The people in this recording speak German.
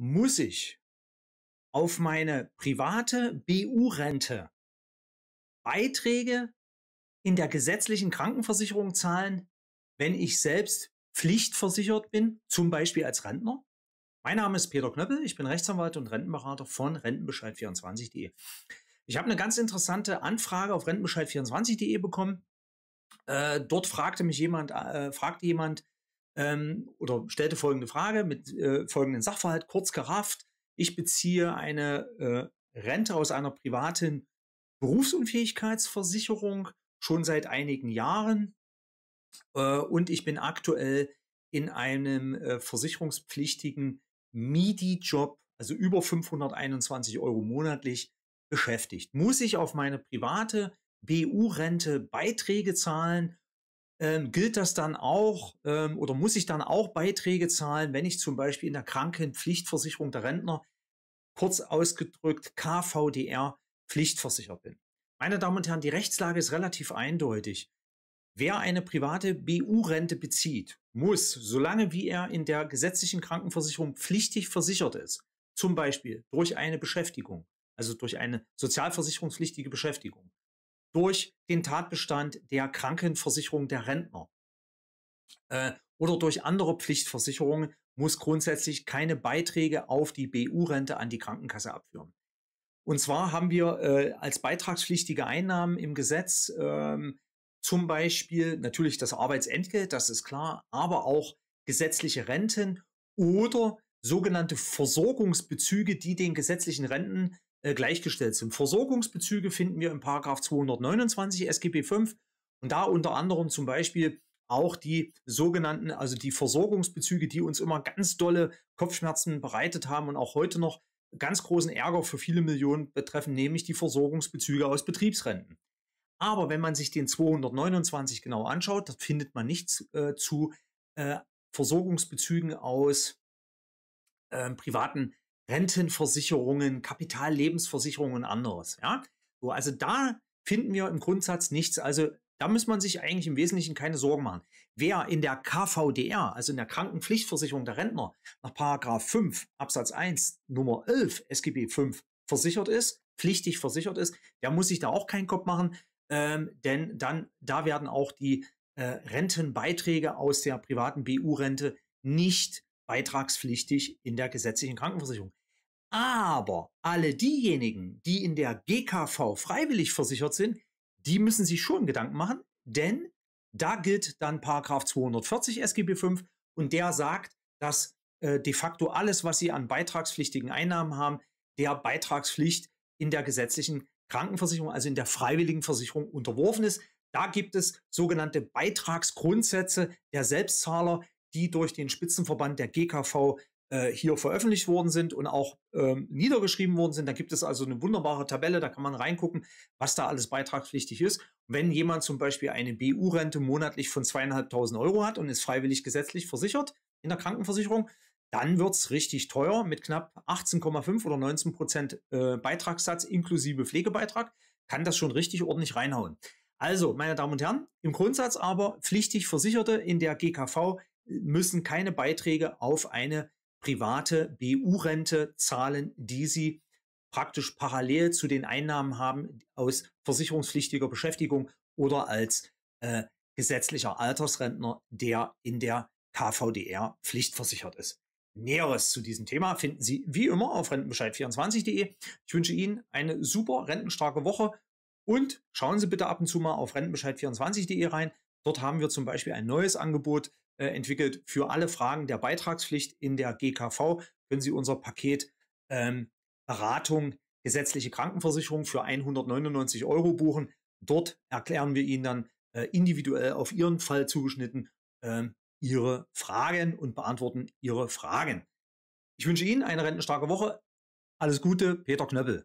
muss ich auf meine private BU-Rente Beiträge in der gesetzlichen Krankenversicherung zahlen, wenn ich selbst pflichtversichert bin, zum Beispiel als Rentner? Mein Name ist Peter Knöppel, ich bin Rechtsanwalt und Rentenberater von Rentenbescheid24.de. Ich habe eine ganz interessante Anfrage auf Rentenbescheid24.de bekommen. Äh, dort fragte mich jemand, äh, fragte jemand, ähm, oder stellte folgende Frage mit äh, folgenden Sachverhalt, kurz gerafft. Ich beziehe eine äh, Rente aus einer privaten Berufsunfähigkeitsversicherung schon seit einigen Jahren äh, und ich bin aktuell in einem äh, versicherungspflichtigen MIDI-Job, also über 521 Euro monatlich, beschäftigt. Muss ich auf meine private BU-Rente Beiträge zahlen ähm, gilt das dann auch ähm, oder muss ich dann auch Beiträge zahlen, wenn ich zum Beispiel in der Krankenpflichtversicherung der Rentner, kurz ausgedrückt KVDR, pflichtversichert bin? Meine Damen und Herren, die Rechtslage ist relativ eindeutig. Wer eine private BU-Rente bezieht, muss, solange wie er in der gesetzlichen Krankenversicherung pflichtig versichert ist, zum Beispiel durch eine Beschäftigung, also durch eine sozialversicherungspflichtige Beschäftigung, durch den Tatbestand der Krankenversicherung der Rentner äh, oder durch andere Pflichtversicherungen muss grundsätzlich keine Beiträge auf die BU-Rente an die Krankenkasse abführen. Und zwar haben wir äh, als beitragspflichtige Einnahmen im Gesetz ähm, zum Beispiel natürlich das Arbeitsentgelt, das ist klar, aber auch gesetzliche Renten oder sogenannte Versorgungsbezüge, die den gesetzlichen Renten äh, gleichgestellt sind. Versorgungsbezüge finden wir im Paragraph 229 SGB 5 und da unter anderem zum Beispiel auch die sogenannten, also die Versorgungsbezüge, die uns immer ganz dolle Kopfschmerzen bereitet haben und auch heute noch ganz großen Ärger für viele Millionen betreffen, nämlich die Versorgungsbezüge aus Betriebsrenten. Aber wenn man sich den 229 genau anschaut, da findet man nichts äh, zu äh, Versorgungsbezügen aus äh, privaten Rentenversicherungen, Kapitallebensversicherungen und anderes. Ja? So, also da finden wir im Grundsatz nichts. Also da muss man sich eigentlich im Wesentlichen keine Sorgen machen. Wer in der KVDR, also in der Krankenpflichtversicherung der Rentner, nach Paragraph 5 Absatz 1 Nummer 11 SGB 5 versichert ist, pflichtig versichert ist, der muss sich da auch keinen Kopf machen, ähm, denn dann da werden auch die äh, Rentenbeiträge aus der privaten BU-Rente nicht beitragspflichtig in der gesetzlichen Krankenversicherung. Aber alle diejenigen, die in der GKV freiwillig versichert sind, die müssen sich schon Gedanken machen, denn da gilt dann Paragraph 240 SGB 5 und der sagt, dass äh, de facto alles, was sie an beitragspflichtigen Einnahmen haben, der Beitragspflicht in der gesetzlichen Krankenversicherung, also in der freiwilligen Versicherung unterworfen ist. Da gibt es sogenannte Beitragsgrundsätze der Selbstzahler, die durch den Spitzenverband der GKV äh, hier veröffentlicht worden sind und auch ähm, niedergeschrieben worden sind. Da gibt es also eine wunderbare Tabelle, da kann man reingucken, was da alles beitragspflichtig ist. Wenn jemand zum Beispiel eine BU-Rente monatlich von zweieinhalbtausend Euro hat und ist freiwillig gesetzlich versichert in der Krankenversicherung, dann wird es richtig teuer mit knapp 18,5 oder 19 Prozent äh, Beitragssatz inklusive Pflegebeitrag. Kann das schon richtig ordentlich reinhauen. Also, meine Damen und Herren, im Grundsatz aber pflichtig Versicherte in der GKV müssen keine Beiträge auf eine private BU-Rente zahlen, die sie praktisch parallel zu den Einnahmen haben aus versicherungspflichtiger Beschäftigung oder als äh, gesetzlicher Altersrentner, der in der KVDR pflichtversichert ist. Näheres zu diesem Thema finden Sie wie immer auf rentenbescheid24.de. Ich wünsche Ihnen eine super rentenstarke Woche und schauen Sie bitte ab und zu mal auf rentenbescheid24.de rein. Dort haben wir zum Beispiel ein neues Angebot äh, entwickelt. Für alle Fragen der Beitragspflicht in der GKV können Sie unser Paket ähm, Beratung gesetzliche Krankenversicherung für 199 Euro buchen. Dort erklären wir Ihnen dann äh, individuell auf Ihren Fall zugeschnitten äh, Ihre Fragen und beantworten Ihre Fragen. Ich wünsche Ihnen eine rentenstarke Woche. Alles Gute, Peter Knöppel.